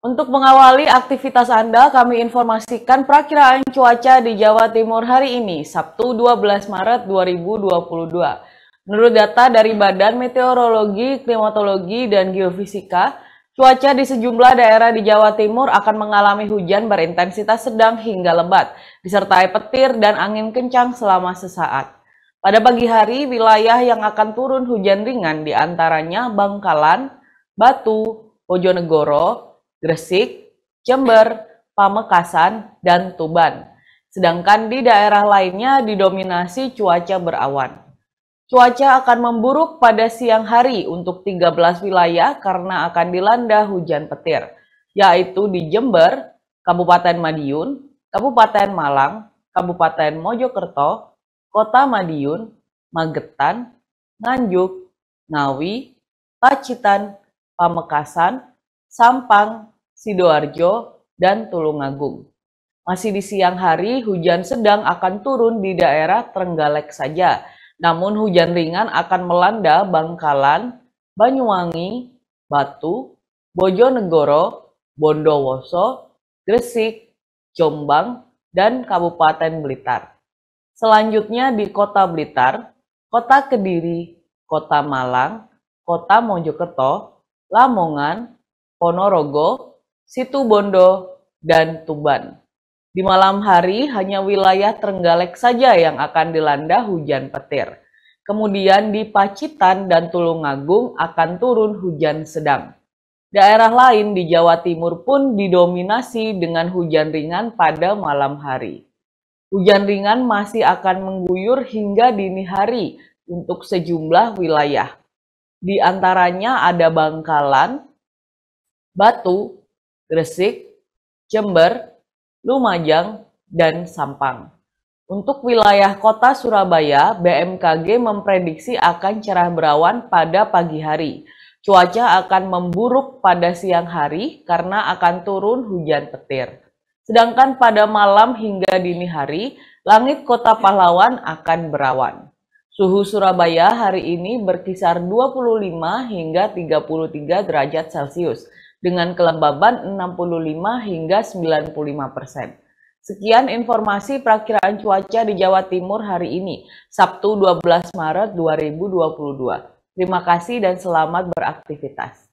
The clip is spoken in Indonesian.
Untuk mengawali aktivitas Anda, kami informasikan perakiraan cuaca di Jawa Timur hari ini, Sabtu 12 Maret 2022. Menurut data dari Badan Meteorologi, Klimatologi, dan Geofisika, cuaca di sejumlah daerah di Jawa Timur akan mengalami hujan berintensitas sedang hingga lebat, disertai petir dan angin kencang selama sesaat. Pada pagi hari, wilayah yang akan turun hujan ringan diantaranya Bangkalan, Batu, Bojonegoro, Gresik, Jember, Pamekasan, dan Tuban. Sedangkan di daerah lainnya didominasi cuaca berawan. Cuaca akan memburuk pada siang hari untuk 13 wilayah karena akan dilanda hujan petir, yaitu di Jember, Kabupaten Madiun, Kabupaten Malang, Kabupaten Mojokerto, Kota Madiun, Magetan, Nganjuk, Ngawi, Pacitan, Pamekasan, Sampang, Sidoarjo, dan Tulungagung. Masih di siang hari, hujan sedang akan turun di daerah Trenggalek saja. Namun hujan ringan akan melanda Bangkalan, Banyuwangi, Batu, Bojonegoro, Bondowoso, Gresik, Jombang, dan Kabupaten Blitar. Selanjutnya di Kota Blitar, Kota Kediri, Kota Malang, Kota Mojokerto, Lamongan, Ponorogo, Situ Bondo, dan Tuban. Di malam hari, hanya wilayah Trenggalek saja yang akan dilanda hujan petir. Kemudian di Pacitan dan Tulungagung akan turun hujan sedang. Daerah lain di Jawa Timur pun didominasi dengan hujan ringan pada malam hari. Hujan ringan masih akan mengguyur hingga dini hari untuk sejumlah wilayah. Di antaranya ada Bangkalan, Batu, Gresik, Jember, Lumajang, dan Sampang. Untuk wilayah kota Surabaya, BMKG memprediksi akan cerah berawan pada pagi hari. Cuaca akan memburuk pada siang hari karena akan turun hujan petir. Sedangkan pada malam hingga dini hari, langit kota Pahlawan akan berawan. Suhu Surabaya hari ini berkisar 25 hingga 33 derajat Celcius dengan kelembaban 65 hingga 95 persen. Sekian informasi perakiraan cuaca di Jawa Timur hari ini, Sabtu 12 Maret 2022. Terima kasih dan selamat beraktivitas.